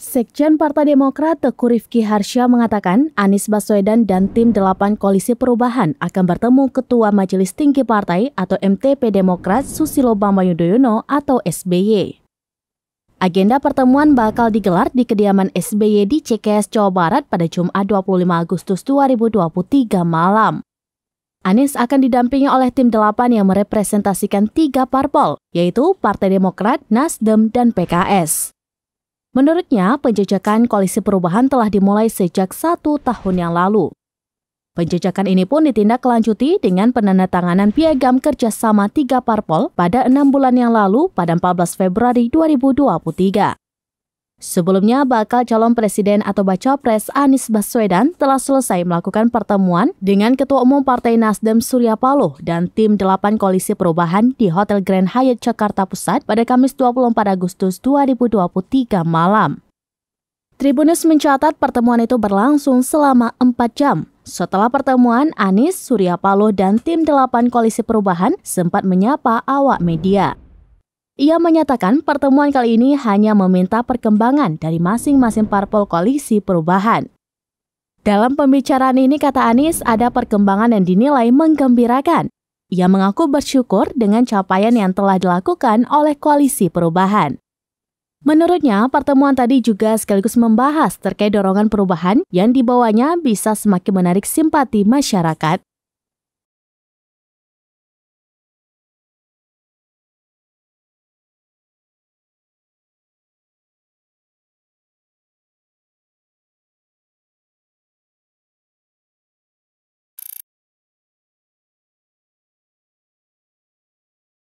Sekjen Partai Demokrat Teku Rifki Harsya mengatakan Anies Baswedan dan tim delapan koalisi perubahan akan bertemu Ketua Majelis Tinggi Partai atau MTP Demokrat Susilo Bambang Yudhoyono atau SBY. Agenda pertemuan bakal digelar di kediaman SBY di CKS Jawa Barat pada Jumat 25 Agustus 2023 malam. Anies akan didampingi oleh tim delapan yang merepresentasikan tiga parpol, yaitu Partai Demokrat, Nasdem, dan PKS. Menurutnya, penjajakan koalisi perubahan telah dimulai sejak satu tahun yang lalu. Penjajakan ini pun ditindaklanjuti dengan penandatanganan piagam kerjasama tiga parpol pada enam bulan yang lalu pada 14 Februari 2023. Sebelumnya, bakal calon presiden atau baca pres Anies Baswedan telah selesai melakukan pertemuan dengan Ketua Umum Partai Nasdem Surya Paloh dan tim delapan Koalisi Perubahan di Hotel Grand Hyatt Jakarta Pusat pada Kamis 24 Agustus 2023 malam. Tribunus mencatat pertemuan itu berlangsung selama 4 jam. Setelah pertemuan, Anies, Surya Paloh, dan tim delapan Koalisi Perubahan sempat menyapa awak media. Ia menyatakan pertemuan kali ini hanya meminta perkembangan dari masing-masing parpol koalisi perubahan. Dalam pembicaraan ini, kata Anies, ada perkembangan yang dinilai menggembirakan. Ia mengaku bersyukur dengan capaian yang telah dilakukan oleh koalisi perubahan. Menurutnya, pertemuan tadi juga sekaligus membahas terkait dorongan perubahan yang dibawanya bisa semakin menarik simpati masyarakat.